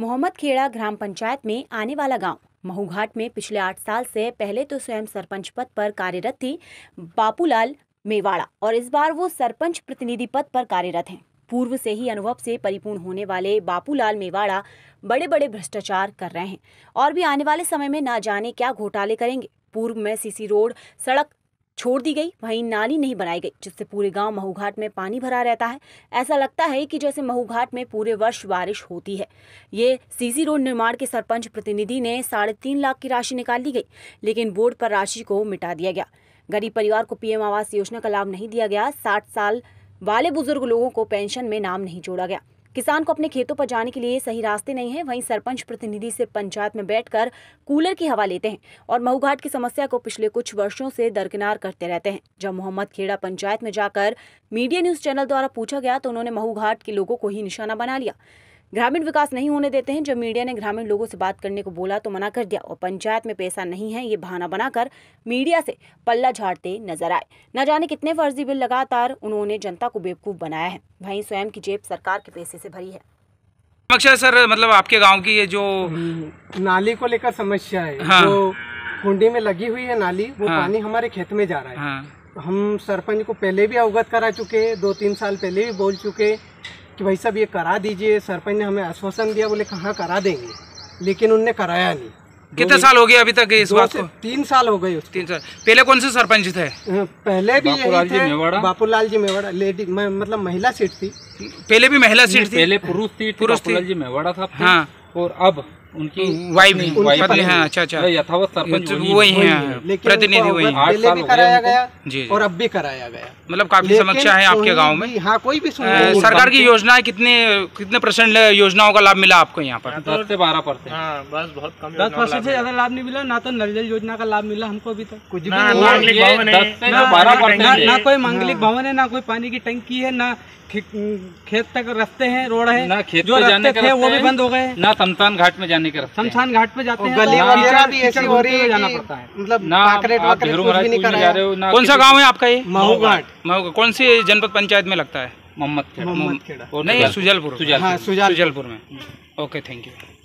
मोहम्मद खेड़ा ग्राम पंचायत में आने वाला गांव महूघाट में पिछले आठ साल से पहले तो स्वयं सरपंच पद पर कार्यरत थी बापूलाल मेवाड़ा और इस बार वो सरपंच प्रतिनिधि पद पर कार्यरत हैं पूर्व से ही अनुभव से परिपूर्ण होने वाले बापूलाल मेवाड़ा बड़े बड़े भ्रष्टाचार कर रहे हैं और भी आने वाले समय में ना जाने क्या घोटाले करेंगे पूर्व में सीसी रोड सड़क छोड़ दी गई वहीं नाली नहीं बनाई गई जिससे पूरे गांव महूघाट में पानी भरा रहता है ऐसा लगता है कि जैसे महूघाट में पूरे वर्ष बारिश होती है ये सीसी रोड निर्माण के सरपंच प्रतिनिधि ने साढ़े तीन लाख की राशि निकाल ली गई लेकिन बोर्ड पर राशि को मिटा दिया गया गरीब परिवार को पीएम आवास योजना का लाभ नहीं दिया गया साठ साल वाले बुजुर्ग लोगों को पेंशन में नाम नहीं जोड़ा गया किसान को अपने खेतों पर जाने के लिए सही रास्ते नहीं है वहीं सरपंच प्रतिनिधि से पंचायत में बैठकर कूलर की हवा लेते हैं और महुघाट की समस्या को पिछले कुछ वर्षों से दरकिनार करते रहते हैं जब मोहम्मद खेड़ा पंचायत में जाकर मीडिया न्यूज चैनल द्वारा पूछा गया तो उन्होंने मऊघाट के लोगों को ही निशाना बना लिया ग्रामीण विकास नहीं होने देते हैं जब मीडिया ने ग्रामीण लोगों से बात करने को बोला तो मना कर दिया और पंचायत में पैसा नहीं है ये बहाना बनाकर मीडिया से पल्ला झाड़ते नजर आए न जाने कितने फर्जी बिल लगातार उन्होंने जनता को बेवकूफ़ बनाया है वहीं स्वयं की जेब सरकार के पैसे से भरी है समस्या सर मतलब आपके गांव की ये जो हम्म, नाली को लेकर समस्या है हाँ। जो कुंडी में लगी हुई है नाली वो हाँ। पानी हमारे खेत में जा रहा है हाँ। हम सरपंच को पहले भी अवगत करा चुके दो तीन साल पहले भी बोल चुके कि भाई साहब ये करा दीजिए सरपंच ने हमें आश्वासन दिया बोले कहाँ करा देंगे लेकिन उनने कराया नहीं कितने साल हो गए अभी तक इस बात को तीन साल हो गए तीन साल पहले कौन से सरपंच थे पहले भी बापूलाल जी मेवाड़ा लेडी मतलब महिला सीट थी पहले भी महिला सीट थी पहले पुरुष थी तो पुरुष जी मेवाड़ा था हाँ और अब तो उनकी वाइफ पत्नी है हाँ, अच्छा अच्छा यथावत सरपंच तो वही है प्रतिनिधि वही जी और अब भी कराया गया मतलब काफी समस्या है आपके गांव में हाँ कोई भी सरकार की योजना कितने कितने परसेंट योजनाओं का लाभ मिला आपको यहाँ पर तो दस से बारह परसेंट हाँ, बहुत दस परसेंट ऐसी ज्यादा लाभ नहीं मिला ना तो नल जल योजना का लाभ मिला हमको अभी तक कुछ भी ना कोई मांगलिक हाँ। भवन है ना कोई पानी की टंकी है ना खेत तक रास्ते हैं रोड है ना खेत जो जाने के वो भी बंद हो गए ना शमशान घाट में जाने के रास्ते शमशान घाट में जाते हैं तो है जाना पड़ता है मतलब ना आप तो कौन सा गाँव है आपका ये महू घाट कौन सी जनपद पंचायत में लगता है मोहम्मद नहीं हाँ, सुजलपुर सुजलपुर में ओके थैंक यू